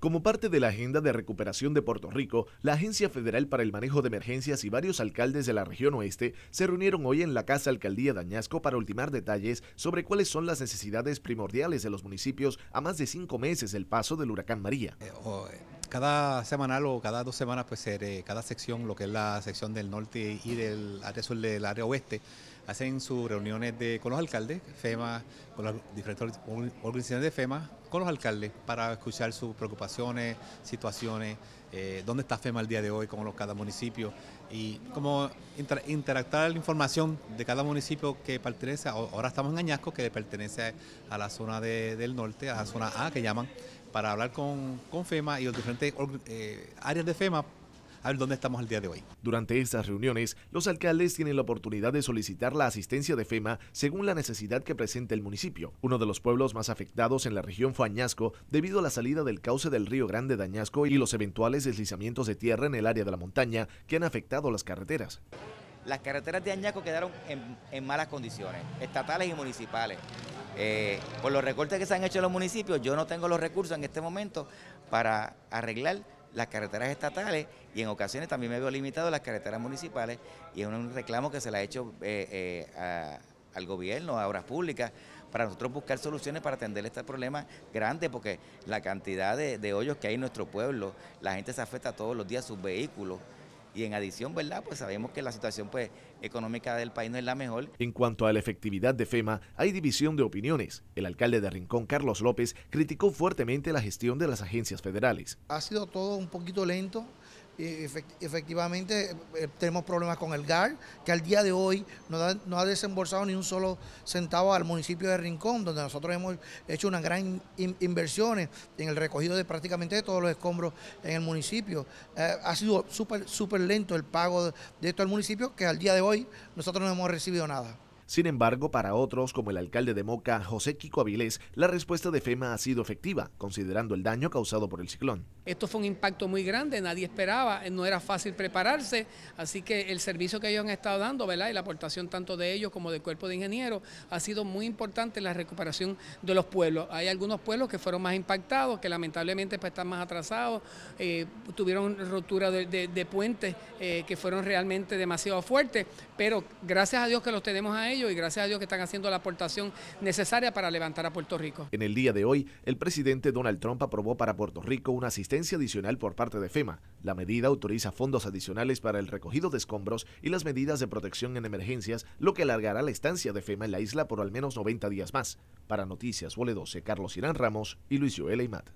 Como parte de la agenda de recuperación de Puerto Rico, la Agencia Federal para el Manejo de Emergencias y varios alcaldes de la región oeste se reunieron hoy en la Casa Alcaldía de Añasco para ultimar detalles sobre cuáles son las necesidades primordiales de los municipios a más de cinco meses del paso del huracán María. Eh, eh, cada semanal o cada dos semanas, pues cada sección, lo que es la sección del norte y del área sur del área oeste, hacen sus reuniones con los alcaldes, FEMA, con las diferentes organizaciones de FEMA, con los alcaldes, para escuchar sus preocupaciones, situaciones, eh, dónde está FEMA el día de hoy, con los cada municipio, y cómo interactuar la información de cada municipio que pertenece, ahora estamos en Añasco, que pertenece a la zona del norte, a la zona A que llaman, para hablar con, FEMA y los diferentes eh, áreas de FEMA a ver dónde estamos el día de hoy. Durante estas reuniones, los alcaldes tienen la oportunidad de solicitar la asistencia de FEMA según la necesidad que presente el municipio. Uno de los pueblos más afectados en la región fue Añasco debido a la salida del cauce del río Grande de Añasco y los eventuales deslizamientos de tierra en el área de la montaña que han afectado las carreteras. Las carreteras de Añasco quedaron en malas condiciones, estatales y municipales. Eh, por los recortes que se han hecho en los municipios, yo no tengo los recursos en este momento para arreglar las carreteras estatales y en ocasiones también me veo limitado las carreteras municipales y es un reclamo que se le ha hecho eh, eh, al gobierno, a obras públicas, para nosotros buscar soluciones para atender este problema grande, porque la cantidad de, de hoyos que hay en nuestro pueblo, la gente se afecta todos los días sus vehículos y en adición, ¿verdad? Pues sabemos que la situación pues, económica del país no es la mejor. En cuanto a la efectividad de FEMA, hay división de opiniones. El alcalde de Rincón, Carlos López, criticó fuertemente la gestión de las agencias federales. Ha sido todo un poquito lento, efectivamente eh, tenemos problemas con el GAR, que al día de hoy no, ha desembolsado ni un solo centavo al municipio de Rincón, donde nosotros hemos hecho unas gran inversiones en el recogido de prácticamente todos los escombros en el municipio. Eh, ha sido súper, súper lento el pago de esto al municipio, que al día de hoy nosotros no hemos recibido nada. Sin embargo, para otros, como el alcalde de Moca, José Kiko Avilés, la respuesta de FEMA ha sido efectiva, considerando el daño causado por el ciclón. Esto fue un impacto muy grande, nadie esperaba, no era fácil prepararse, así que el servicio que ellos han estado dando, ¿verdad? Y la aportación tanto de ellos como del cuerpo de ingenieros ha sido muy importante en la recuperación de los pueblos. Hay algunos pueblos que fueron más impactados, que lamentablemente pues, están más atrasados, eh, tuvieron rotura de, puentes eh, que fueron realmente demasiado fuertes, pero gracias a Dios que los tenemos a ellos y gracias a Dios que están haciendo la aportación necesaria para levantar a Puerto Rico. En el día de hoy, el presidente Donald Trump aprobó para Puerto Rico una asistencia adicional por parte de FEMA. La medida autoriza fondos adicionales para el recogido de escombros y las medidas de protección en emergencias, lo que alargará la estancia de FEMA en la isla por al menos 90 días más. Para Noticias Vole 12, Carlos Irán Ramos y Luis Joel Aymat.